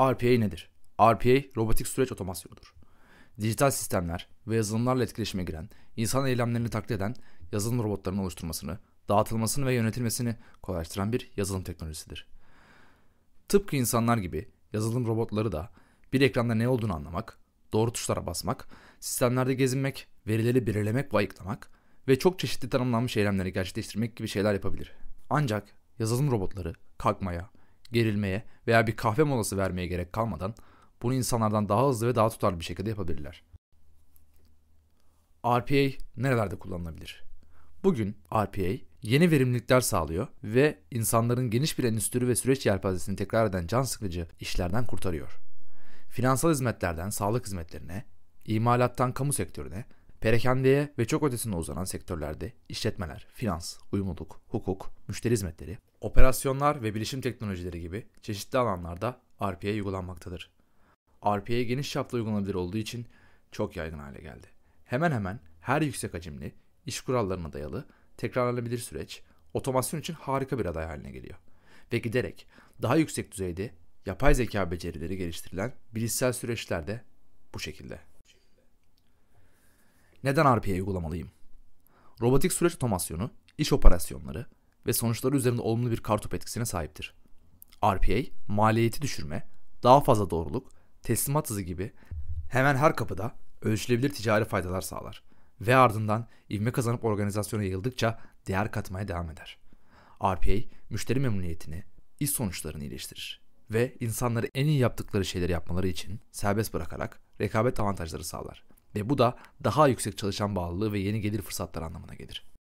RPA nedir? RPA robotik süreç otomasyonudur. Dijital sistemler ve yazılımlarla etkileşime giren, insan eylemlerini taklit eden yazılım robotlarının oluşturmasını, dağıtılmasını ve yönetilmesini kolaylaştıran bir yazılım teknolojisidir. Tıpkı insanlar gibi yazılım robotları da bir ekranda ne olduğunu anlamak, doğru tuşlara basmak, sistemlerde gezinmek, verileri belirlemek ve ayıklamak ve çok çeşitli tanımlanmış eylemleri gerçekleştirmek gibi şeyler yapabilir. Ancak yazılım robotları kalkmaya, gerilmeye veya bir kahve molası vermeye gerek kalmadan bunu insanlardan daha hızlı ve daha tutarlı bir şekilde yapabilirler. RPA nerelerde kullanılabilir? Bugün RPA yeni verimlilikler sağlıyor ve insanların geniş bir endüstri ve süreç yelpazesini tekrar eden can sıkıcı işlerden kurtarıyor. Finansal hizmetlerden sağlık hizmetlerine, imalattan kamu sektörüne, Perakendeye ve çok ötesine uzanan sektörlerde işletmeler, finans, uyumluluk, hukuk, müşteri hizmetleri, operasyonlar ve bilişim teknolojileri gibi çeşitli alanlarda RPA uygulanmaktadır. RPA geniş çaplı uygulanabilir olduğu için çok yaygın hale geldi. Hemen hemen her yüksek hacimli, iş kurallarına dayalı, tekrarlanabilir süreç otomasyon için harika bir aday haline geliyor. Ve giderek daha yüksek düzeyde yapay zeka becerileri geliştirilen bilişsel süreçler de bu şekilde neden RPA uygulamalıyım? Robotik süreç otomasyonu, iş operasyonları ve sonuçları üzerinde olumlu bir kartop etkisine sahiptir. RPA, maliyeti düşürme, daha fazla doğruluk, teslimat hızı gibi hemen her kapıda ölçülebilir ticari faydalar sağlar ve ardından ivme kazanıp organizasyona yayıldıkça değer katmaya devam eder. RPA, müşteri memnuniyetini, iş sonuçlarını iyileştirir ve insanları en iyi yaptıkları şeyleri yapmaları için serbest bırakarak rekabet avantajları sağlar ve bu da daha yüksek çalışan bağlılığı ve yeni gelir fırsatları anlamına gelir.